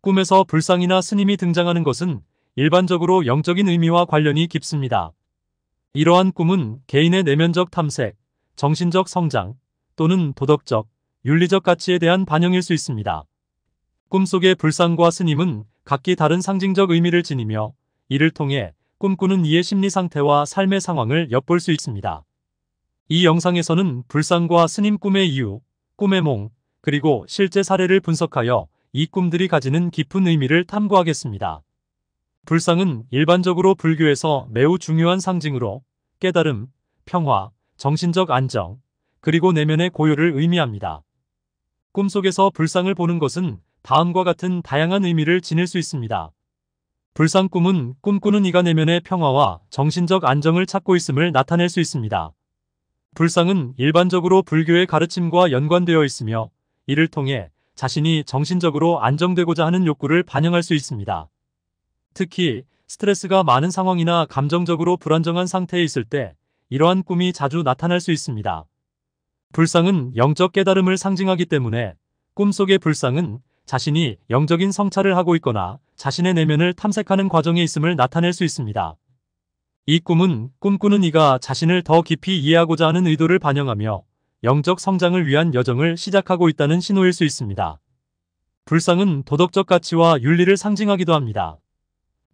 꿈에서 불상이나 스님이 등장하는 것은 일반적으로 영적인 의미와 관련이 깊습니다. 이러한 꿈은 개인의 내면적 탐색, 정신적 성장 또는 도덕적, 윤리적 가치에 대한 반영일 수 있습니다. 꿈속의 불상과 스님은 각기 다른 상징적 의미를 지니며 이를 통해 꿈꾸는 이의 심리 상태와 삶의 상황을 엿볼 수 있습니다. 이 영상에서는 불상과 스님 꿈의 이유, 꿈의 몽, 그리고 실제 사례를 분석하여 이 꿈들이 가지는 깊은 의미를 탐구하겠습니다. 불상은 일반적으로 불교에서 매우 중요한 상징으로 깨달음, 평화, 정신적 안정, 그리고 내면의 고요를 의미합니다. 꿈속에서 불상을 보는 것은 다음과 같은 다양한 의미를 지닐 수 있습니다. 불상 꿈은 꿈꾸는 이가 내면의 평화와 정신적 안정을 찾고 있음을 나타낼 수 있습니다. 불상은 일반적으로 불교의 가르침과 연관되어 있으며 이를 통해 자신이 정신적으로 안정되고자 하는 욕구를 반영할 수 있습니다. 특히 스트레스가 많은 상황이나 감정적으로 불안정한 상태에 있을 때 이러한 꿈이 자주 나타날 수 있습니다. 불상은 영적 깨달음을 상징하기 때문에 꿈속의 불상은 자신이 영적인 성찰을 하고 있거나 자신의 내면을 탐색하는 과정에 있음을 나타낼 수 있습니다. 이 꿈은 꿈꾸는 이가 자신을 더 깊이 이해하고자 하는 의도를 반영하며 영적 성장을 위한 여정을 시작하고 있다는 신호일 수 있습니다. 불상은 도덕적 가치와 윤리를 상징하기도 합니다.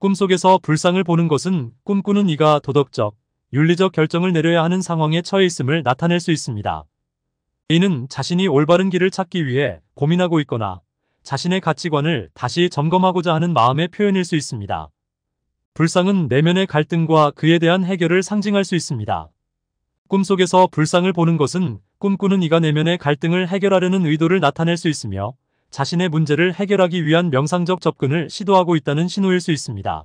꿈속에서 불상을 보는 것은 꿈꾸는 이가 도덕적, 윤리적 결정을 내려야 하는 상황에 처해 있음을 나타낼 수 있습니다. 이는 자신이 올바른 길을 찾기 위해 고민하고 있거나 자신의 가치관을 다시 점검하고자 하는 마음의 표현일 수 있습니다. 불상은 내면의 갈등과 그에 대한 해결을 상징할 수 있습니다. 꿈속에서 불상을 보는 것은 꿈꾸는 이가 내면의 갈등을 해결하려는 의도를 나타낼 수 있으며 자신의 문제를 해결하기 위한 명상적 접근을 시도하고 있다는 신호일 수 있습니다.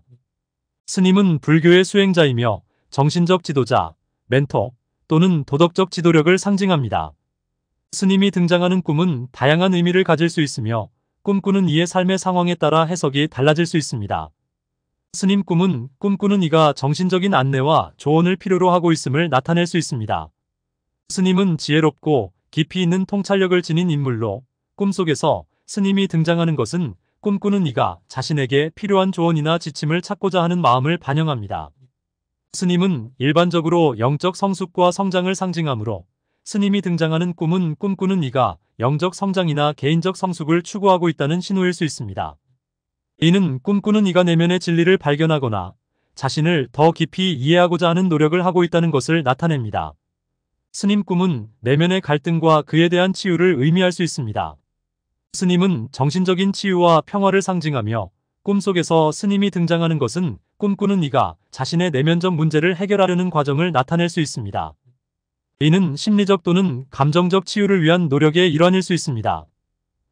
스님은 불교의 수행자이며 정신적 지도자, 멘토 또는 도덕적 지도력을 상징합니다. 스님이 등장하는 꿈은 다양한 의미를 가질 수 있으며 꿈꾸는 이의 삶의 상황에 따라 해석이 달라질 수 있습니다. 스님 꿈은 꿈꾸는 이가 정신적인 안내와 조언을 필요로 하고 있음을 나타낼 수 있습니다. 스님은 지혜롭고 깊이 있는 통찰력을 지닌 인물로 꿈속에서 스님이 등장하는 것은 꿈꾸는 이가 자신에게 필요한 조언이나 지침을 찾고자 하는 마음을 반영합니다. 스님은 일반적으로 영적 성숙과 성장을 상징하므로 스님이 등장하는 꿈은 꿈꾸는 이가 영적 성장이나 개인적 성숙을 추구하고 있다는 신호일 수 있습니다. 이는 꿈꾸는 이가 내면의 진리를 발견하거나 자신을 더 깊이 이해하고자 하는 노력을 하고 있다는 것을 나타냅니다. 스님 꿈은 내면의 갈등과 그에 대한 치유를 의미할 수 있습니다. 스님은 정신적인 치유와 평화를 상징하며 꿈속에서 스님이 등장하는 것은 꿈꾸는 이가 자신의 내면적 문제를 해결하려는 과정을 나타낼 수 있습니다. 이는 심리적 또는 감정적 치유를 위한 노력의 일환일 수 있습니다.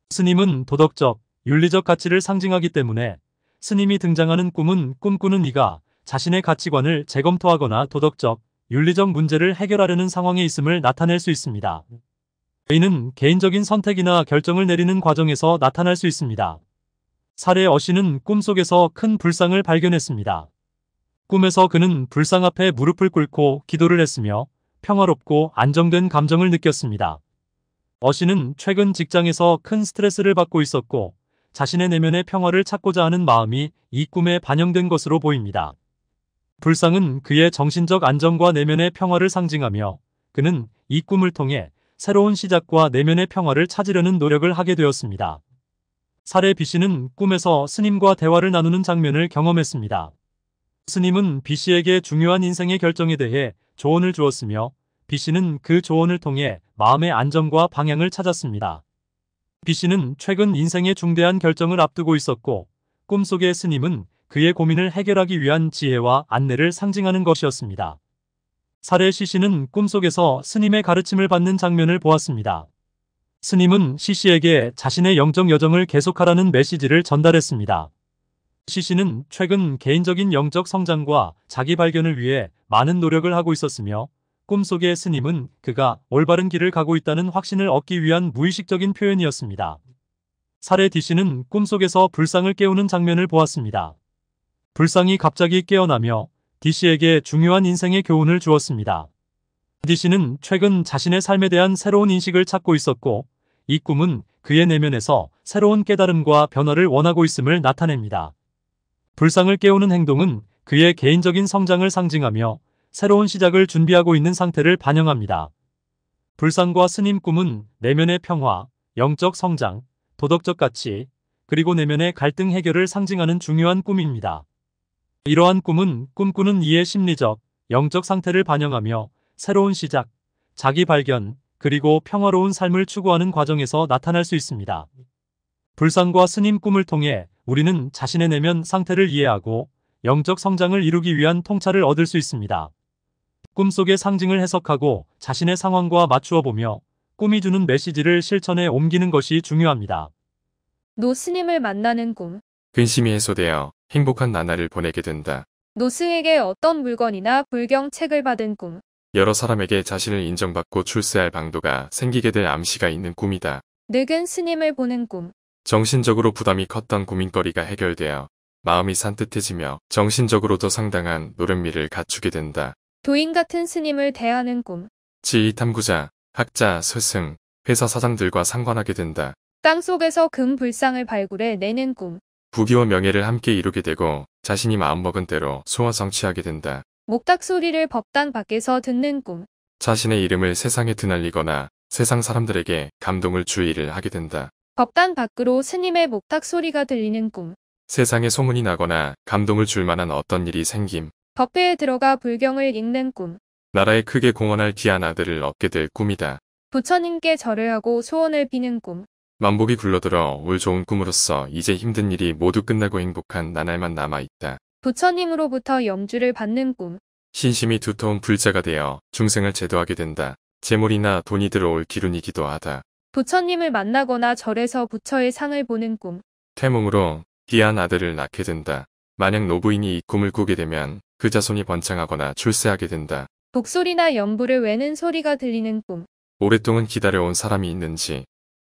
스님은 도덕적, 윤리적 가치를 상징하기 때문에 스님이 등장하는 꿈은 꿈꾸는 이가 자신의 가치관을 재검토하거나 도덕적, 윤리적 문제를 해결하려는 상황에 있음을 나타낼 수 있습니다. 의는 개인적인 선택이나 결정을 내리는 과정에서 나타날 수 있습니다. 사례 어씨는 꿈속에서 큰 불상을 발견했습니다. 꿈에서 그는 불상 앞에 무릎을 꿇고 기도를 했으며 평화롭고 안정된 감정을 느꼈습니다. 어씨는 최근 직장에서 큰 스트레스를 받고 있었고 자신의 내면의 평화를 찾고자 하는 마음이 이 꿈에 반영된 것으로 보입니다. 불상은 그의 정신적 안정과 내면의 평화를 상징하며 그는 이 꿈을 통해 새로운 시작과 내면의 평화를 찾으려는 노력을 하게 되었습니다. 사례 B씨는 꿈에서 스님과 대화를 나누는 장면을 경험했습니다. 스님은 B씨에게 중요한 인생의 결정에 대해 조언을 주었으며 B씨는 그 조언을 통해 마음의 안정과 방향을 찾았습니다. B씨는 최근 인생의 중대한 결정을 앞두고 있었고 꿈속의 스님은 그의 고민을 해결하기 위한 지혜와 안내를 상징하는 것이었습니다. 사례 시시는 꿈속에서 스님의 가르침을 받는 장면을 보았습니다. 스님은 시시에게 자신의 영적 여정을 계속하라는 메시지를 전달했습니다. 시시는 최근 개인적인 영적 성장과 자기 발견을 위해 많은 노력을 하고 있었으며 꿈속의 스님은 그가 올바른 길을 가고 있다는 확신을 얻기 위한 무의식적인 표현이었습니다. 사례 디시는 꿈속에서 불상을 깨우는 장면을 보았습니다. 불상이 갑자기 깨어나며 D씨에게 중요한 인생의 교훈을 주었습니다. D씨는 최근 자신의 삶에 대한 새로운 인식을 찾고 있었고 이 꿈은 그의 내면에서 새로운 깨달음과 변화를 원하고 있음을 나타냅니다. 불상을 깨우는 행동은 그의 개인적인 성장을 상징하며 새로운 시작을 준비하고 있는 상태를 반영합니다. 불상과 스님 꿈은 내면의 평화, 영적 성장, 도덕적 가치, 그리고 내면의 갈등 해결을 상징하는 중요한 꿈입니다. 이러한 꿈은 꿈꾸는 이의 심리적, 영적 상태를 반영하며 새로운 시작, 자기 발견, 그리고 평화로운 삶을 추구하는 과정에서 나타날 수 있습니다. 불상과 스님 꿈을 통해 우리는 자신의 내면 상태를 이해하고 영적 성장을 이루기 위한 통찰을 얻을 수 있습니다. 꿈속의 상징을 해석하고 자신의 상황과 맞추어 보며 꿈이 주는 메시지를 실천에 옮기는 것이 중요합니다. 노 스님을 만나는 꿈 근심이 해소되어 행복한 나날을 보내게 된다. 노승에게 어떤 물건이나 불경책을 받은 꿈. 여러 사람에게 자신을 인정받고 출세할 방도가 생기게 될 암시가 있는 꿈이다. 늙은 스님을 보는 꿈. 정신적으로 부담이 컸던 고민거리가 해결되어 마음이 산뜻해지며 정신적으로도 상당한 노련미를 갖추게 된다. 도인 같은 스님을 대하는 꿈. 지휘 탐구자, 학자, 스승, 회사 사장들과 상관하게 된다. 땅속에서 금 불상을 발굴해 내는 꿈. 부귀와 명예를 함께 이루게 되고 자신이 마음먹은 대로 소화 성취하게 된다. 목탁 소리를 법당 밖에서 듣는 꿈. 자신의 이름을 세상에 드날리거나 세상 사람들에게 감동을 주의를 하게 된다. 법당 밖으로 스님의 목탁 소리가 들리는 꿈. 세상에 소문이 나거나 감동을 줄 만한 어떤 일이 생김. 법회에 들어가 불경을 읽는 꿈. 나라에 크게 공헌할 귀한 아들을 얻게 될 꿈이다. 부처님께 절을 하고 소원을 비는 꿈. 만복이 굴러들어 올 좋은 꿈으로써 이제 힘든 일이 모두 끝나고 행복한 나날만 남아있다. 부처님으로부터 염주를 받는 꿈. 신심이 두터운 불자가 되어 중생을 제도하게 된다. 재물이나 돈이 들어올 기운이기도 하다. 부처님을 만나거나 절에서 부처의 상을 보는 꿈. 태몽으로 귀한 아들을 낳게 된다. 만약 노부인이 이 꿈을 꾸게 되면 그 자손이 번창하거나 출세하게 된다. 독소리나 연부를 외는 소리가 들리는 꿈. 오랫동안 기다려온 사람이 있는지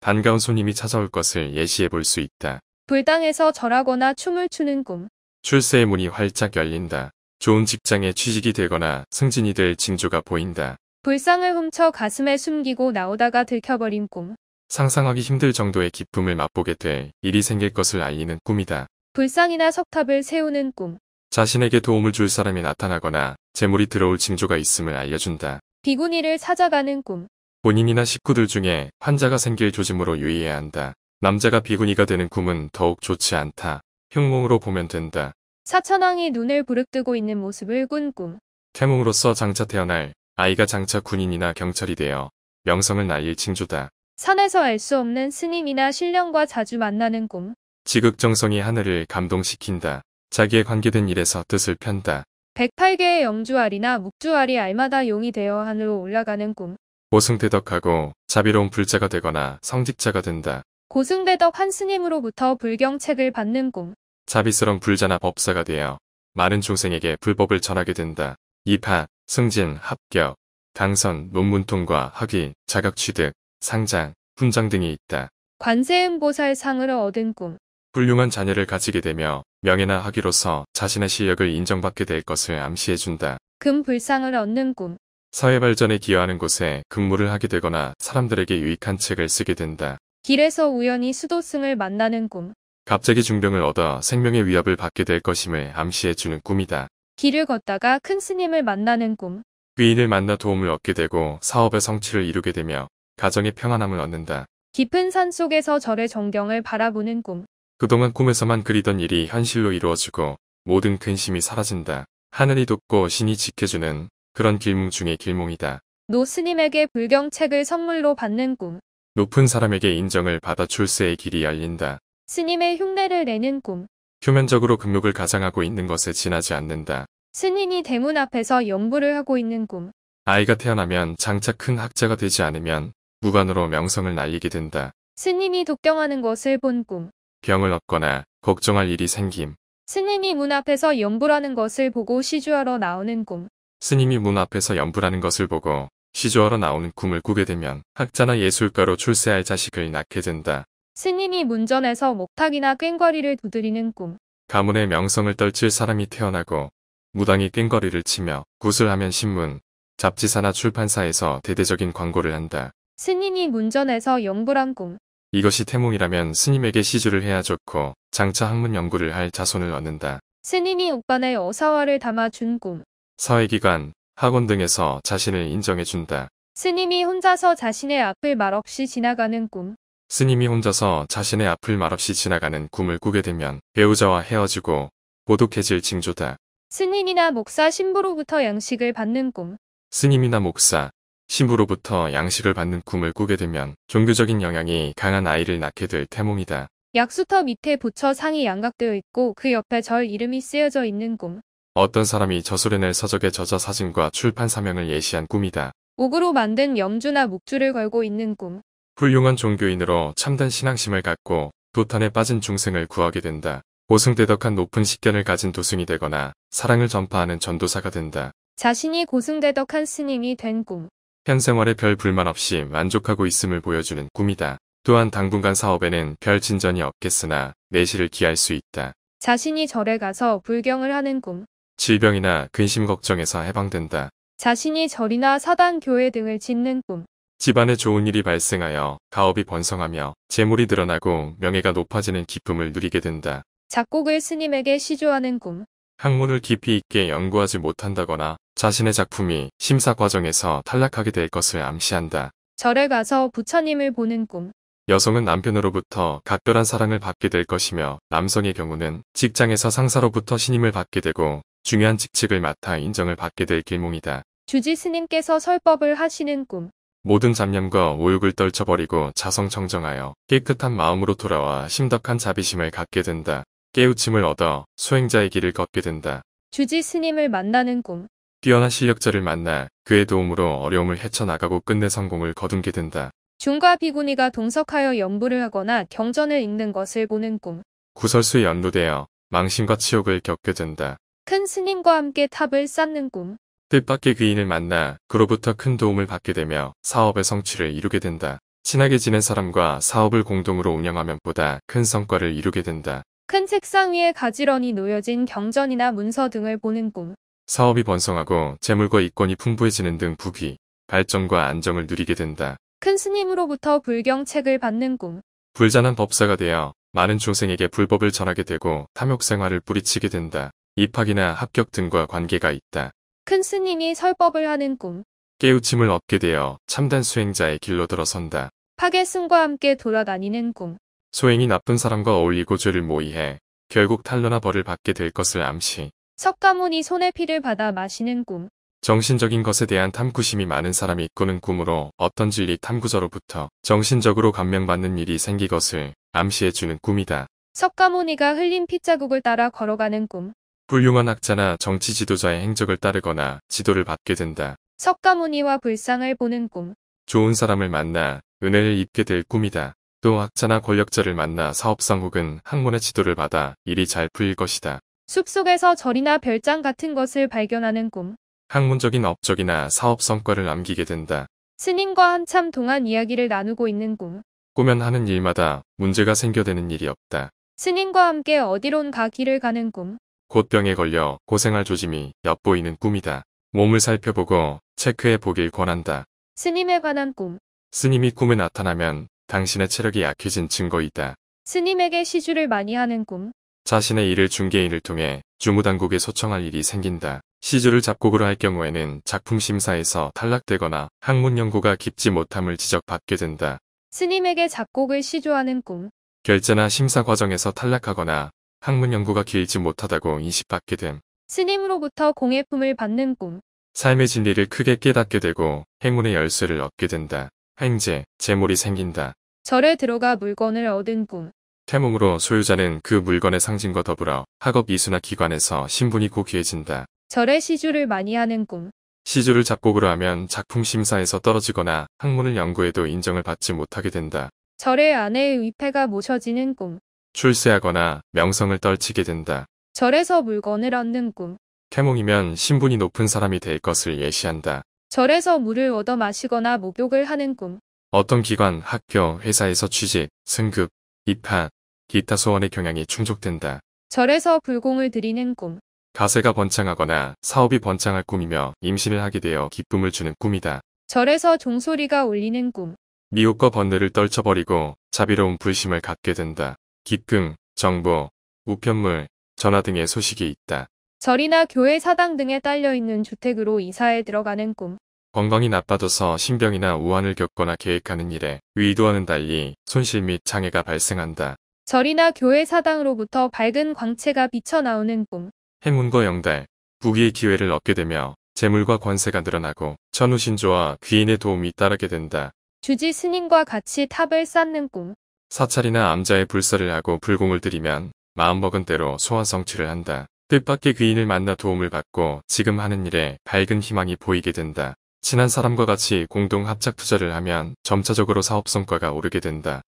반가운 손님이 찾아올 것을 예시해 볼 수 있다. 불당에서 절하거나 춤을 추는 꿈. 출세의 문이 활짝 열린다. 좋은 직장에 취직이 되거나 승진이 될 징조가 보인다. 불상을 훔쳐 가슴에 숨기고 나오다가 들켜버린 꿈. 상상하기 힘들 정도의 기쁨을 맛보게 될 일이 생길 것을 알리는 꿈이다. 불상이나 석탑을 세우는 꿈. 자신에게 도움을 줄 사람이 나타나거나 재물이 들어올 징조가 있음을 알려준다. 비구니를 찾아가는 꿈. 본인이나 식구들 중에 환자가 생길 조짐으로 유의해야 한다. 남자가 비구니가 되는 꿈은 더욱 좋지 않다. 흉몽으로 보면 된다. 사천왕이 눈을 부릅뜨고 있는 모습을 꾼 꿈. 태몽으로서 장차 태어날 아이가 장차 군인이나 경찰이 되어 명성을 날릴 징조다. 산에서 알 수 없는 스님이나 신령과 자주 만나는 꿈. 지극정성이 하늘을 감동시킨다. 자기에 관계된 일에서 뜻을 편다. 108개의 영주알이나 묵주알이 알마다 용이 되어 하늘로 올라가는 꿈. 고승대덕하고 자비로운 불자가 되거나 성직자가 된다. 고승대덕 한스님으로부터 불경책을 받는 꿈. 자비스런 불자나 법사가 되어 많은 중생에게 불법을 전하게 된다. 입학, 승진, 합격, 당선, 논문 통과, 학위, 자격 취득, 상장, 훈장 등이 있다. 관세음보살상을 얻은 꿈. 훌륭한 자녀를 가지게 되며 명예나 학위로서 자신의 실력을 인정받게 될 것을 암시해준다. 금불상을 얻는 꿈. 사회 발전에 기여하는 곳에 근무를 하게 되거나 사람들에게 유익한 책을 쓰게 된다. 길에서 우연히 수도승을 만나는 꿈. 갑자기 중병을 얻어 생명의 위협을 받게 될 것임을 암시해주는 꿈이다. 길을 걷다가 큰 스님을 만나는 꿈. 귀인을 만나 도움을 얻게 되고 사업의 성취를 이루게 되며 가정의 평안함을 얻는다. 깊은 산 속에서 절의 전경을 바라보는 꿈. 그동안 꿈에서만 그리던 일이 현실로 이루어지고 모든 근심이 사라진다. 하늘이 돕고 신이 지켜주는 그런 길몽 중의 길몽이다. 노스님에게 불경책을 선물로 받는 꿈. 높은 사람에게 인정을 받아 출세의 길이 열린다. 스님의 흉내를 내는 꿈. 표면적으로 금욕을 가장하고 있는 것에 지나지 않는다. 스님이 대문 앞에서 연구를 하고 있는 꿈. 아이가 태어나면 장차 큰 학자가 되지 않으면 무관으로 명성을 날리게 된다. 스님이 독경하는 것을 본 꿈. 병을 얻거나 걱정할 일이 생김. 스님이 문 앞에서 연구라는 것을 보고 시주하러 나오는 꿈. 스님이 문 앞에서 연불하는 것을 보고 시조하러 나오는 꿈을 꾸게 되면 학자나 예술가로 출세할 자식을 낳게 된다. 스님이 문전에서 목탁이나 꽹과리를 두드리는 꿈. 가문의 명성을 떨칠 사람이 태어나고 무당이 꽹거리를 치며 구슬하면 신문, 잡지사나 출판사에서 대대적인 광고를 한다. 스님이 문전에서 연불한 꿈. 이것이 태몽이라면 스님에게 시주를 해야 좋고 장차 학문 연구를 할 자손을 얻는다. 스님이 옥반에 어사화를 담아 준 꿈. 사회기관, 학원 등에서 자신을 인정해준다. 스님이 혼자서 자신의 앞을 말없이 지나가는 꿈. 스님이 혼자서 자신의 앞을 말없이 지나가는 꿈을 꾸게 되면 배우자와 헤어지고 고독해질 징조다. 스님이나 목사 신부로부터 양식을 받는 꿈. 스님이나 목사, 신부로부터 양식을 받는 꿈을 꾸게 되면 종교적인 영향이 강한 아이를 낳게 될 태몽이다. 약수터 밑에 부처 상이 양각되어 있고 그 옆에 절 이름이 쓰여져 있는 꿈. 어떤 사람이 저소련낼서적의 저자 사진과 출판 사명을 예시한 꿈이다. 옥으로 만든 염주나 묵주를 걸고 있는 꿈. 훌륭한 종교인으로 참된 신앙심을 갖고 도탄에 빠진 중생을 구하게 된다. 고승대덕한 높은 식견을 가진 도승이 되거나 사랑을 전파하는 전도사가 된다. 자신이 고승대덕한 스님이 된 꿈. 현생활에 별 불만 없이 만족하고 있음을 보여주는 꿈이다. 또한 당분간 사업에는 별 진전이 없겠으나 내실을 기할 수 있다. 자신이 절에 가서 불경을 하는 꿈. 질병이나 근심 걱정에서 해방된다. 자신이 절이나 사단 교회 등을 짓는 꿈. 집안에 좋은 일이 발생하여 가업이 번성하며 재물이 늘어나고 명예가 높아지는 기쁨을 누리게 된다. 작곡을 스님에게 시조하는 꿈. 학문을 깊이 있게 연구하지 못한다거나 자신의 작품이 심사 과정에서 탈락하게 될 것을 암시한다. 절에 가서 부처님을 보는 꿈. 여성은 남편으로부터 각별한 사랑을 받게 될 것이며 남성의 경우는 직장에서 상사로부터 신임을 받게 되고 중요한 직책을 맡아 인정을 받게 될 길몽이다. 주지 스님께서 설법을 하시는 꿈. 모든 잡념과 오욕을 떨쳐버리고 자성청정하여 깨끗한 마음으로 돌아와 심덕한 자비심을 갖게 된다. 깨우침을 얻어 수행자의 길을 걷게 된다. 주지 스님을 만나는 꿈. 뛰어난 실력자를 만나 그의 도움으로 어려움을 헤쳐나가고 끝내 성공을 거둔게 된다. 중과 비구니가 동석하여 연부를 하거나 경전을 읽는 것을 보는 꿈. 구설수에 연루되어 망신과 치욕을 겪게 된다. 큰 스님과 함께 탑을 쌓는 꿈. 뜻밖의 귀인을 만나 그로부터 큰 도움을 받게 되며 사업의 성취를 이루게 된다. 친하게 지낸 사람과 사업을 공동으로 운영하면 보다 큰 성과를 이루게 된다. 큰 책상 위에 가지런히 놓여진 경전이나 문서 등을 보는 꿈. 사업이 번성하고 재물과 이권이 풍부해지는 등 부귀, 발전과 안정을 누리게 된다. 큰 스님으로부터 불경책을 받는 꿈. 불자난 법사가 되어 많은 중생에게 불법을 전하게 되고 탐욕 생활을 뿌리치게 된다. 입학이나 합격 등과 관계가 있다. 큰 스님이 설법을 하는 꿈. 깨우침을 얻게 되어 참단 수행자의 길로 들어선다. 파괴승과 함께 돌아다니는 꿈. 소행이 나쁜 사람과 어울리고 죄를 모의해 결국 탄로나 벌을 받게 될 것을 암시. 석가모니 손에 피를 받아 마시는 꿈. 정신적인 것에 대한 탐구심이 많은 사람이 꾸는 꿈으로 어떤 진리 탐구자로부터 정신적으로 감명받는 일이 생기것을 암시해주는 꿈이다. 석가모니가 흘린 핏자국을 따라 걸어가는 꿈. 훌륭한 학자나 정치 지도자의 행적을 따르거나 지도를 받게 된다. 석가모니와 불상을 보는 꿈. 좋은 사람을 만나 은혜를 입게 될 꿈이다. 또 학자나 권력자를 만나 사업상 혹은 학문의 지도를 받아 일이 잘 풀릴 것이다. 숲속에서 절이나 별장 같은 것을 발견하는 꿈. 학문적인 업적이나 사업 성과를 남기게 된다. 스님과 한참 동안 이야기를 나누고 있는 꿈. 꾸면 하는 일마다 문제가 생겨되는 일이 없다. 스님과 함께 어디론가 길을 가는 꿈. 곧 병에 걸려 고생할 조짐이 엿보이는 꿈이다. 몸을 살펴보고 체크해 보길 권한다. 스님에 관한 꿈. 스님이 꿈에 나타나면 당신의 체력이 약해진 증거이다. 스님에게 시주를 많이 하는 꿈. 자신의 일을 중개인을 통해 주무당국에 소청할 일이 생긴다. 시주를 잡곡으로 할 경우에는 작품 심사에서 탈락되거나 학문 연구가 깊지 못함을 지적받게 된다. 스님에게 작곡을 시조하는 꿈. 결제나 심사 과정에서 탈락하거나 학문 연구가 개의치 못하다고 인식받게 됨. 스님으로부터 공예품을 받는 꿈. 삶의 진리를 크게 깨닫게 되고 행운의 열쇠를 얻게 된다. 행제, 재물이 생긴다. 절에 들어가 물건을 얻은 꿈. 태몽으로 소유자는 그 물건의 상징과 더불어 학업 이수나 기관에서 신분이 고귀해진다. 절에 시주를 많이 하는 꿈. 시주를 작곡으로 하면 작품 심사에서 떨어지거나 학문을 연구해도 인정을 받지 못하게 된다. 절에 아내의 위패가 모셔지는 꿈. 출세하거나 명성을 떨치게 된다. 절에서 물건을 얻는 꿈. 태몽이면 신분이 높은 사람이 될 것을 예시한다. 절에서 물을 얻어 마시거나 목욕을 하는 꿈. 어떤 기관, 학교, 회사에서 취직, 승급, 입학, 기타 소원의 경향이 충족된다. 절에서 불공을 드리는 꿈. 가세가 번창하거나 사업이 번창할 꿈이며 임신을 하게 되어 기쁨을 주는 꿈이다. 절에서 종소리가 울리는 꿈. 미혹과 번뇌를 떨쳐버리고 자비로운 불심을 갖게 된다. 기금, 정보, 우편물, 전화 등의 소식이 있다. 절이나 교회 사당 등에 딸려 있는 주택으로 이사해 들어가는 꿈. 건강이 나빠져서 신병이나 우환을 겪거나 계획하는 일에 의도와는 달리 손실 및 장애가 발생한다. 절이나 교회 사당으로부터 밝은 광채가 비쳐나오는 꿈. 행운과 영달, 부귀의 기회를 얻게 되며 재물과 권세가 늘어나고 천우신조와 귀인의 도움이 따르게 된다. 주지 스님과 같이 탑을 쌓는 꿈. 사찰이나 암자의 불사를 하고 불공을 들이면 마음먹은 대로 소원 성취를 한다. 뜻밖의 귀인을 만나 도움을 받고 지금 하는 일에 밝은 희망이 보이게 된다. 친한 사람과 같이 공동 합작 투자를 하면 점차적으로 사업 성과가 오르게 된다.